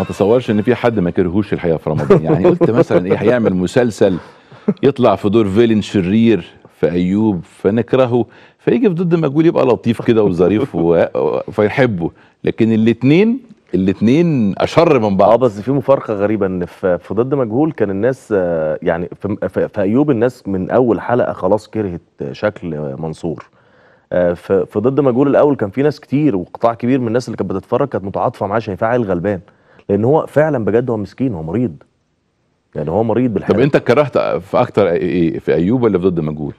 ما تصورش ان في حد ما كرهوش الحقيقه في رمضان يعني قلت مثلا ايه هيعمل مسلسل يطلع في دور فيلن شرير في ايوب فنكرهه فيجي في ضد مجهول يبقى لطيف كده وظريف و... فيحبه لكن الاثنين الاثنين اشر من بعض اه بس في مفارقه غريبه ان في ضد مجهول كان الناس آه، يعني في, في ايوب الناس من اول حلقه خلاص كرهت شكل منصور آه، في ضد مجهول الاول كان في ناس كتير وقطاع كبير من الناس اللي كانت بتتفرج كانت متعاطفه معاه شايفاه عيل غلبان لان هو فعلا بجد هو مسكين هو مريض يعني هو مريض بالحقيقه طب انت كرهت في اكتر ايه في ايوب ولا في ضد مجهول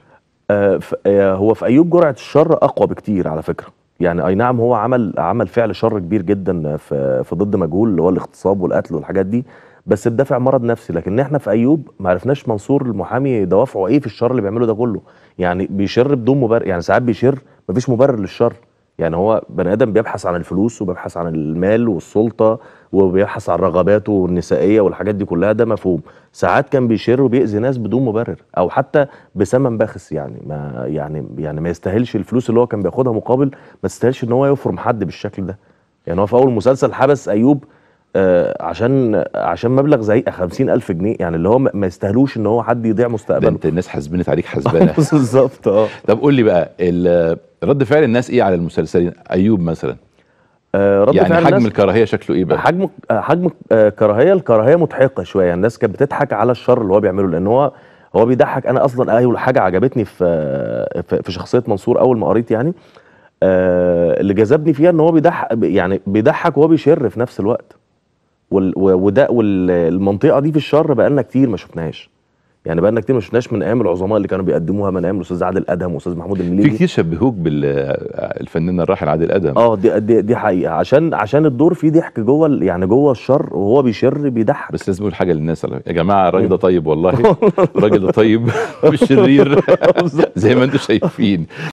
آه آه هو في ايوب جرعه الشر اقوى بكتير على فكره يعني اي نعم هو عمل عمل فعل شر كبير جدا في في ضد مجهول اللي هو الاغتصاب والقتل والحاجات دي بس بدافع مرض نفسي لكن احنا في ايوب ما عرفناش منصور المحامي دوافعه ايه في الشر اللي بيعمله ده كله يعني بيشر بدون مبرر يعني ساعات بيشر مفيش مبرر للشر يعني هو بني ادم بيبحث عن الفلوس وبيبحث عن المال والسلطه وبيبحث عن رغباته النسائيه والحاجات دي كلها ده مفهوم ساعات كان بيشر وبيأذي ناس بدون مبرر او حتى بثمن بخس يعني ما يعني يعني ما يستاهلش الفلوس اللي هو كان بياخدها مقابل ما تستاهلش ان هو يفرم حد بالشكل ده يعني هو في اول مسلسل حبس ايوب آه، عشان عشان مبلغ زي 50000 جنيه يعني اللي هو ما يستاهلوش ان هو حد يضيع مستقبله انت الناس حاسبنت عليك حسبانه بالظبط اه طب قول لي بقى رد فعل الناس ايه على المسلسلين ايوب مثلا آه رد يعني فعل حجم الناس الكراهيه شكله ايه بقى حجم آه، حجم الكراهيه آه، الكراهيه مضحكه شويه يعني الناس كانت بتضحك على الشر اللي هو بيعمله لان هو هو بيضحك انا اصلا ايوه حاجه عجبتني في في شخصيه منصور اول ما قريت يعني آه اللي جذبني فيها ان هو بيضحك يعني بيضحك وهو بيشر في نفس الوقت وده والمنطقه دي في الشر بقالنا كتير ما شفناهاش يعني بقالنا كتير ما شفناش من ايام العظماء اللي كانوا بيقدموها من ايام الاستاذ عادل ادهم والاستاذ محمود المليجي في كتير شبهوك بالفنان الراحل عادل ادهم اه دي, دي دي حقيقه عشان عشان الدور فيه ضحك جوه يعني جوه الشر وهو بيشر بيضحك بس لازم اقول حاجه للناس يا جماعه الراجل ده طيب والله الراجل ده طيب مش شرير زي ما انتم شايفين